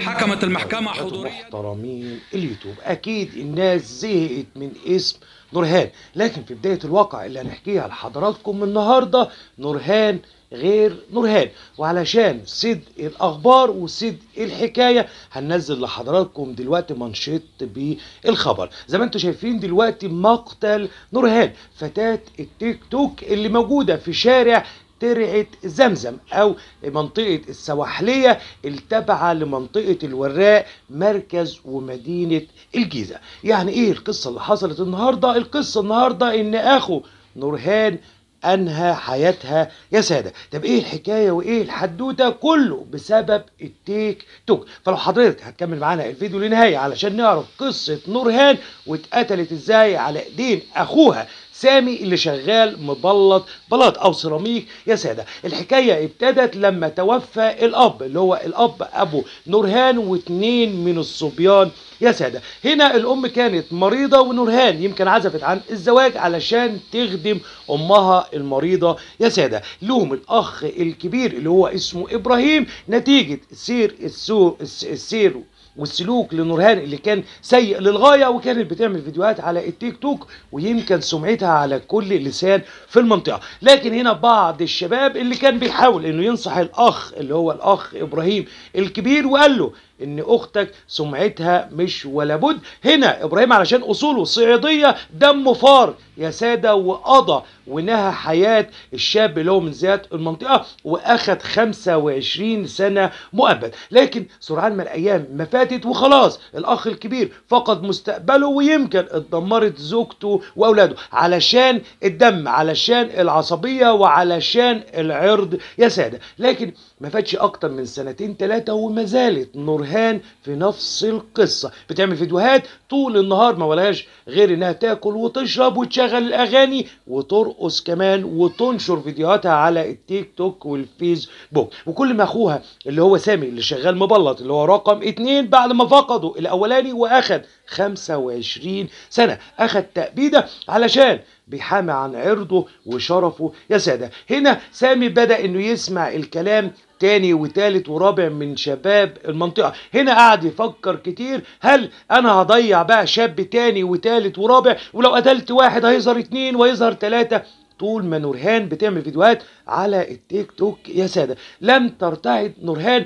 حكمت المحكمة حضوريا محترمين اليوتيوب اكيد الناس زهقت من اسم نورهان لكن في بداية الواقع اللي هنحكيها لحضراتكم النهاردة نورهان غير نورهان وعلشان صدق الاخبار وصدق الحكايه هننزل لحضراتكم دلوقتي منشط بالخبر زي ما انتم شايفين دلوقتي مقتل نورهان فتاه التيك توك اللي موجوده في شارع ترعة زمزم أو منطقة السواحلية التابعة لمنطقة الوراق مركز ومدينة الجيزة يعني إيه القصة اللي حصلت النهاردة القصة النهاردة إن أخو نورهان انهى حياتها يا ساده طب ايه الحكايه وايه الحدوته كله بسبب التيك توك فلو حضرتك هتكمل معانا الفيديو للنهايه علشان نعرف قصه نورهان واتقتلت ازاي على ايدين اخوها سامي اللي شغال مبلط بلاط او سيراميك يا ساده الحكايه ابتدت لما توفى الاب اللي هو الاب ابو نورهان واثنين من الصبيان يا ساده هنا الام كانت مريضه ونورهان يمكن عزفت عن الزواج علشان تخدم امها المريضه يا ساده لهم الاخ الكبير اللي هو اسمه ابراهيم نتيجه سير السوء السير والسلوك لنورهان اللي كان سيء للغايه وكانت بتعمل فيديوهات على التيك توك ويمكن سمعتها على كل لسان في المنطقه لكن هنا بعض الشباب اللي كان بيحاول انه ينصح الاخ اللي هو الاخ ابراهيم الكبير وقال له ان اختك سمعتها مش ولا بد هنا ابراهيم علشان اصوله صعيديه دمه فار يا ساده وقضى ونهى حياه الشاب اللي هو من ذات المنطقه واخد 25 سنه مؤبد لكن سرعان ما الايام ما فاتت وخلاص الاخ الكبير فقد مستقبله ويمكن اتدمرت زوجته واولاده علشان الدم علشان العصبيه وعلشان العرض يا ساده لكن ما فاتش اكتر من سنتين ثلاثه وما زالت نورها الدهان في نفس القصة بتعمل فيديوهات طول النهار ما ولاش غير إنها تاكل وتشرب وتشغل الأغاني وترقص كمان وتنشر فيديوهاتها على التيك توك والفيسبوك وكل ما أخوها اللي هو سامي اللي شغال مبلط اللي هو رقم اتنين بعد ما فقده الأولاني وأخد 25 سنة أخذ تأبيدة علشان بيحامي عن عرضه وشرفه يا سادة هنا سامي بدأ انه يسمع الكلام تاني وتالت ورابع من شباب المنطقة هنا قعد يفكر كتير هل انا هضيع بقى شاب تاني وتالت ورابع ولو قتلت واحد هيظهر اتنين ويظهر تلاتة طول ما نورهان بتعمل فيديوهات على التيك توك يا سادة لم ترتعد نورهان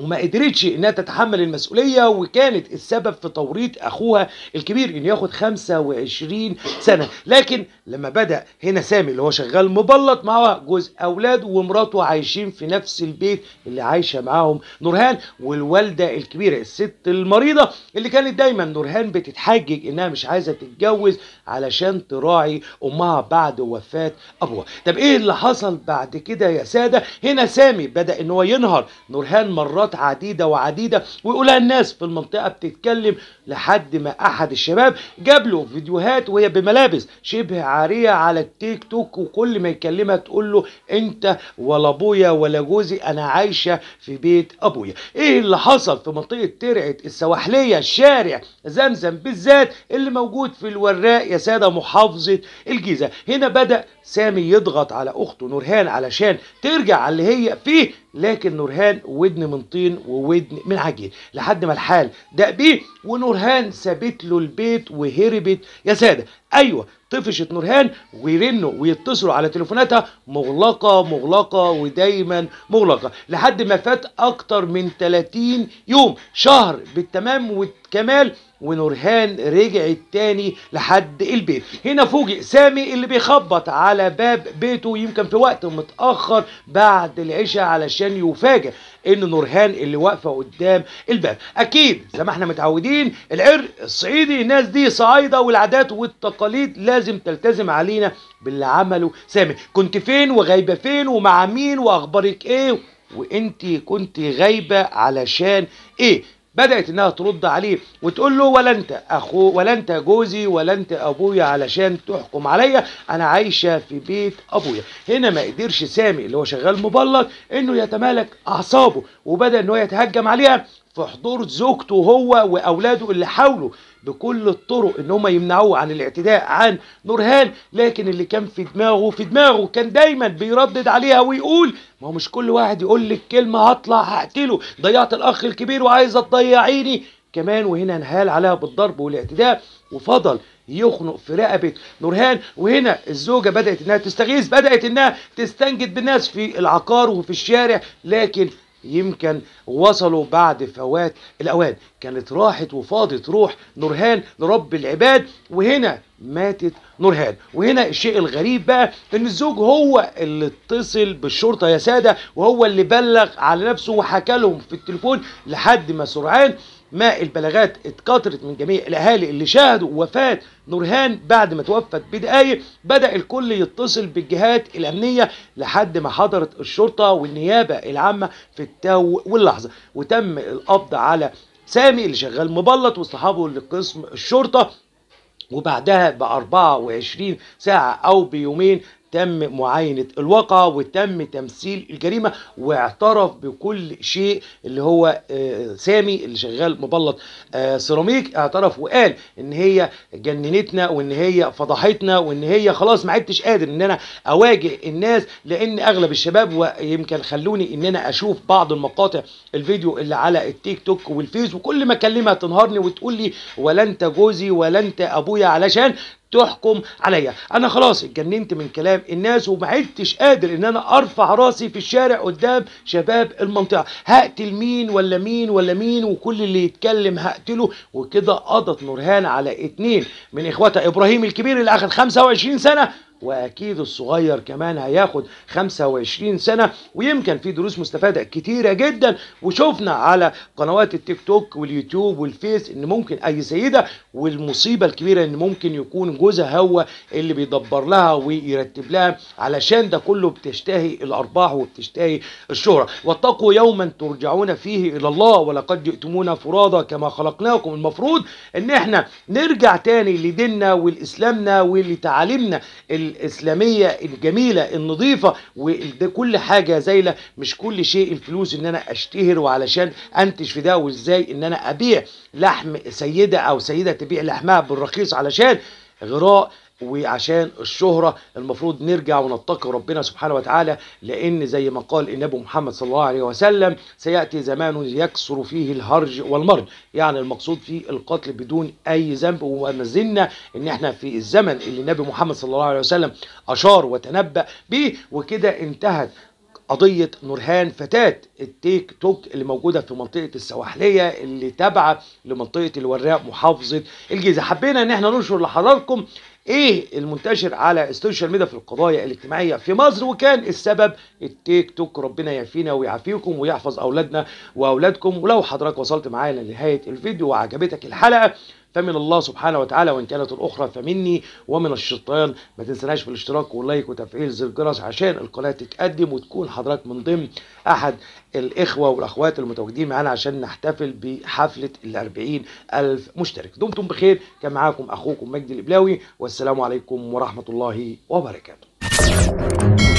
وما قدرتش انها تتحمل المسؤوليه وكانت السبب في توريط اخوها الكبير انه ياخد 25 سنه لكن لما بدا هنا سامي اللي هو شغال مبلط مع جوز اولاده ومراته عايشين في نفس البيت اللي عايشه معاهم نورهان والوالده الكبيره الست المريضه اللي كانت دايما نورهان بتتحجج انها مش عايزه تتجوز علشان تراعي امها بعد وفاه ابوها طب ايه اللي حصل بعد كده يا ساده هنا سامي بدا ان هو ينهار نورهان مرات مرات عديدة وعديدة ويقولها الناس في المنطقة بتتكلم لحد ما أحد الشباب جاب له فيديوهات وهي بملابس شبه عارية على التيك توك وكل ما يكلمها تقول له أنت ولا أبويا ولا جوزي أنا عايشة في بيت أبويا إيه اللي حصل في منطقة ترعة السواحلية الشارع زمزم بالذات اللي موجود في الوراق يا سادة محافظة الجيزة هنا بدأ سامي يضغط على أخته نورهان علشان ترجع اللي هي فيه لكن نورهان ودن من طين وودن من عجين لحد ما الحال دق بيه ونورهان سابت له البيت وهربت يا ساده ايوه طفشت نورهان ويرنوا ويتصلوا على تليفوناتها مغلقه مغلقه ودايما مغلقه لحد ما فات اكتر من 30 يوم شهر بالتمام والكمال ونورهان رجعت تاني لحد البيت هنا فوجئ سامي اللي بيخبط على باب بيته يمكن في وقت متأخر بعد العشاء علشان يفاجئ ان نورهان اللي واقفه قدام الباب اكيد زي ما احنا متعودين العرق الصعيدي الناس دي صعايده والعادات والتقاليد لازم تلتزم علينا باللي عمله سامي كنت فين وغايبه فين ومع مين واخبارك ايه وانتي كنت غايبه علشان ايه بدأت إنها ترد عليه وتقول له ولا أنت أخو ولا أنت جوزي ولا أنت أبويا علشان تحكم عليا أنا عايشة في بيت أبويا هنا ما قدرش سامي اللي هو شغال مبلط إنه يتمالك أعصابه وبدأ إن هو يتهجم عليها في حضور زوجته هو واولاده اللي حاولوا بكل الطرق ان هم يمنعوه عن الاعتداء عن نورهان لكن اللي كان في دماغه في دماغه كان دايما بيردد عليها ويقول ما هو مش كل واحد يقول لك كلمه هطلع هقتله ضيعت الاخ الكبير وعايزه تضيعيني كمان وهنا انهال عليها بالضرب والاعتداء وفضل يخنق في رقبه نورهان وهنا الزوجه بدات انها تستغيث بدات انها تستنجد بالناس في العقار وفي الشارع لكن يمكن وصلوا بعد فوات الأوان كانت راحت وفاضت روح نورهان لرب العباد وهنا ماتت نورهان وهنا الشيء الغريب بقى ان الزوج هو اللي اتصل بالشرطه يا ساده وهو اللي بلغ على نفسه وحكى لهم في التليفون لحد ما سرعان ما البلاغات اتكترت من جميع الاهالي اللي شاهدوا وفاه نورهان بعد ما توفت بدقايق بدا الكل يتصل بالجهات الامنيه لحد ما حضرت الشرطه والنيابه العامه في التو واللحظه وتم القبض على سامي اللي شغال مبلط وصحابه لقسم الشرطه وبعدها ب 24 ساعة أو بيومين تم معاينة الواقع وتم تمثيل الجريمة واعترف بكل شيء اللي هو آه، سامي اللي شغال مبلط آه، سيراميك اعترف وقال ان هي جننتنا وان هي فضحتنا وان هي خلاص ما عدتش قادر ان انا اواجه الناس لان اغلب الشباب ويمكن خلوني ان انا اشوف بعض المقاطع الفيديو اللي على التيك توك والفيس وكل ما اكلمها تنهارني وتقول لي ولا انت جوزي ولا انت ابويا علشان تحكم عليا انا خلاص اتجننت من كلام الناس وما عدتش قادر ان انا ارفع راسي في الشارع قدام شباب المنطقه هقتل مين ولا مين ولا مين وكل اللي يتكلم هقتله وكده قضت نورهان على اتنين من اخواتها ابراهيم الكبير اللي اخذ 25 سنه واكيد الصغير كمان هياخد 25 سنه ويمكن في دروس مستفاده كتيره جدا وشفنا على قنوات التيك توك واليوتيوب والفيس ان ممكن اي سيده والمصيبه الكبيره ان ممكن يكون جوزها هو اللي بيدبر لها ويرتب لها علشان ده كله بتشتهي الارباح وبتشتهي الشهره واتقوا يوما ترجعون فيه الى الله ولقد جئتمونا فرادى كما خلقناكم المفروض ان احنا نرجع تاني لديننا ولاسلامنا ولتعاليمنا الاسلاميه الجميله النظيفه وده كل حاجه زايله مش كل شيء الفلوس ان انا اشتهر وعلشان انتج في ده وازاي ان انا ابيع لحم سيده او سيده تبيع لحمها بالرخيص علشان غراء وعشان الشهرة المفروض نرجع ونتقي ربنا سبحانه وتعالى لأن زي ما قال النبي محمد صلى الله عليه وسلم سيأتي زمان يكثر فيه الهرج والمرج يعني المقصود فيه القتل بدون أي ذنب وما زلنا إن إحنا في الزمن اللي النبي محمد صلى الله عليه وسلم أشار وتنبأ به وكده انتهت قضية نورهان فتاة التيك توك اللي موجودة في منطقة السواحلية اللي تابعة لمنطقة الوراق محافظة الجيزة حبينا ان احنا ننشر لحضراتكم ايه المنتشر على السوشيال ميديا في القضايا الاجتماعيه في مصر وكان السبب التيك توك ربنا يعافينا ويعافيكم ويحفظ اولادنا واولادكم ولو حضرتك وصلت معايا لنهايه الفيديو وعجبتك الحلقه فمن الله سبحانه وتعالى وإن كانت الأخرى فمني ومن الشيطان ما تنسناش بالاشتراك واللايك وتفعيل زر الجرس عشان القناة تتقدم وتكون حضرتك من ضمن أحد الإخوة والأخوات المتواجدين معانا عشان نحتفل بحفلة ال ألف مشترك دمتم بخير كان معاكم أخوكم مجدي البلاوي والسلام عليكم ورحمة الله وبركاته